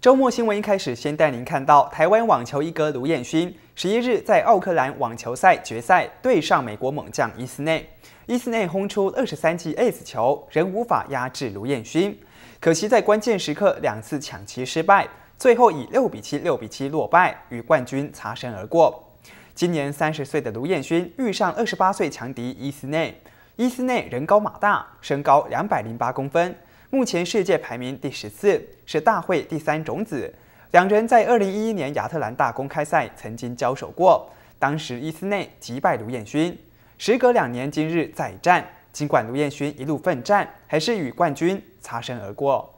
周末新闻一开始，先带您看到台湾网球一哥卢彦勋，十一日在奥克兰网球赛决赛对上美国猛将伊斯内。伊斯内轰出二十三记 Ace 球，仍无法压制卢彦勋。可惜在关键时刻两次抢七失败，最后以六比七、六比七落败，与冠军擦身而过。今年三十岁的卢彦勋遇上二十八岁强敌伊斯内。伊斯内人高马大，身高两百零八公分。目前世界排名第十四，是大会第三种子。两人在二零一一年亚特兰大公开赛曾经交手过，当时伊斯内击败卢彦勋。时隔两年，今日再战，尽管卢彦勋一路奋战，还是与冠军擦身而过。